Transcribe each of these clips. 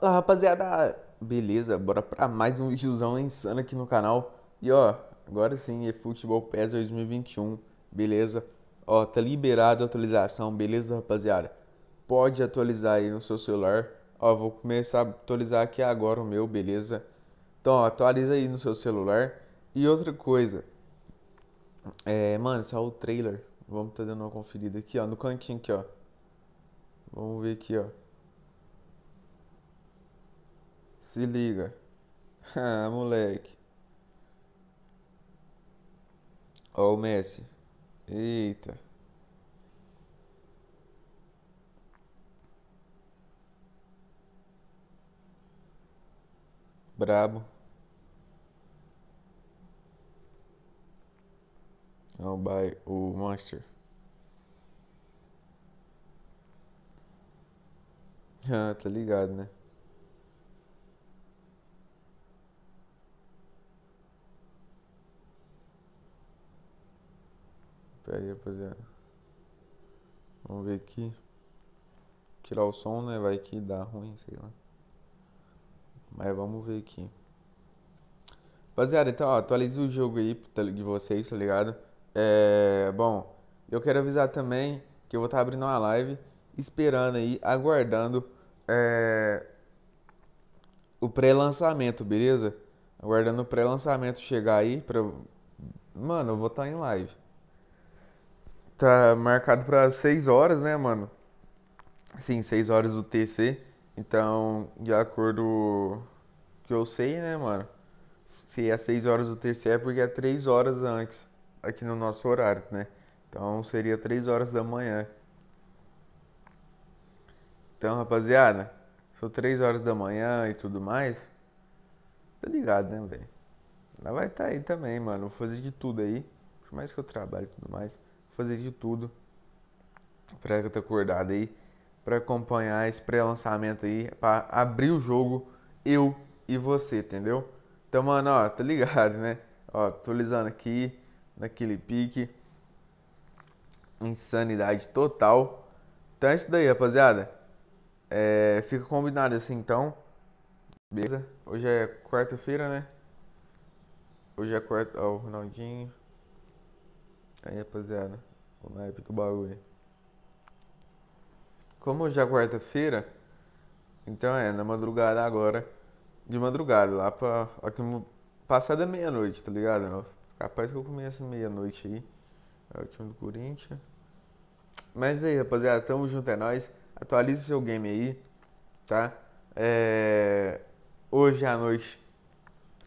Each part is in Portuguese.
Fala rapaziada, beleza? Bora pra mais um videozão insano aqui no canal. E ó, agora sim é Futebol PES 2021, beleza? Ó, tá liberado a atualização, beleza rapaziada? Pode atualizar aí no seu celular. Ó, vou começar a atualizar aqui agora o meu, beleza? Então, ó, atualiza aí no seu celular. E outra coisa, é, mano, é o trailer. Vamos tá dando uma conferida aqui, ó, no cantinho aqui, ó. Vamos ver aqui, ó. Se liga. Ah, moleque. Ó o Messi. Eita. Brabo. o Bay, o Monster. Ah, tá ligado, né? Pera aí, rapaziada. Vamos ver aqui. Tirar o som, né? Vai que dá ruim, sei lá. Mas vamos ver aqui. Rapaziada, então, ó, atualize o jogo aí tá de vocês, tá ligado? É. Bom, eu quero avisar também que eu vou estar tá abrindo uma live, esperando aí, aguardando. É, o pré-lançamento, beleza? Aguardando o pré-lançamento chegar aí pra. Mano, eu vou estar tá em live. Tá marcado para 6 horas, né, mano? Sim, 6 horas do TC. Então, de acordo que eu sei, né, mano? Se é 6 horas do TC é porque é 3 horas antes aqui no nosso horário, né? Então seria 3 horas da manhã. Então, rapaziada, são 3 horas da manhã e tudo mais. Tá ligado, né, velho? Ela vai estar tá aí também, mano. Vou fazer de tudo aí. Por mais que eu trabalhe e tudo mais fazer de tudo para eu estar acordado aí, para acompanhar esse pré-lançamento aí, para abrir o jogo eu e você, entendeu? Então, mano, ó, tá ligado, né? Ó, atualizando aqui, naquele pique. Insanidade total. Então é isso daí, rapaziada. É, fica combinado assim, então. Beleza? Hoje é quarta-feira, né? Hoje é quarta. Ó, oh, o Ronaldinho aí, rapaziada. O naipe do bagulho. Como hoje é quarta-feira, então é, na madrugada agora. De madrugada, lá pra. Aqui, passada meia-noite, tá ligado? Capaz que eu começo meia-noite aí. É o time do Corinthians. Mas aí, rapaziada, tamo junto, é nóis. Atualize seu game aí, tá? É... Hoje à noite,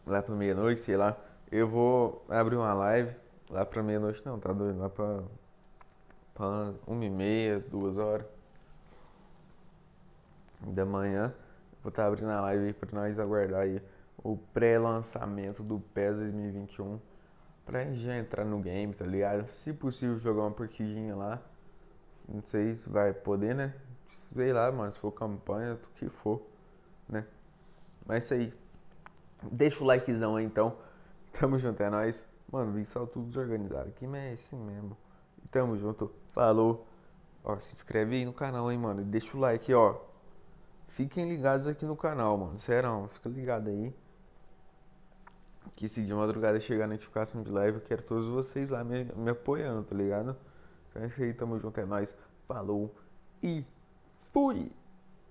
lá pra meia-noite, sei lá, eu vou abrir uma live lá pra meia-noite não, tá doido? Lá pra, pra uma e meia, duas horas da manhã. Vou estar tá abrindo a live aí pra nós aguardar aí o pré-lançamento do PES 2021 pra gente já entrar no game, tá ligado? Se possível jogar uma porquidinha lá. Não sei se vai poder, né? Sei lá, mano, se for campanha, o que for, né? Mas é isso aí. Deixa o likezão aí então. Tamo junto, é nóis. Mano, Vigsal tudo desorganizado. Que é esse assim mesmo. Tamo junto. Falou. Ó, se inscreve aí no canal, hein, mano. E deixa o like, ó. Fiquem ligados aqui no canal, mano. Serão, fica ligado aí. Que se de madrugada chegar a notificação de live, eu quero todos vocês lá me, me apoiando, tá ligado? Então é isso aí, tamo junto, é nóis. Falou e fui!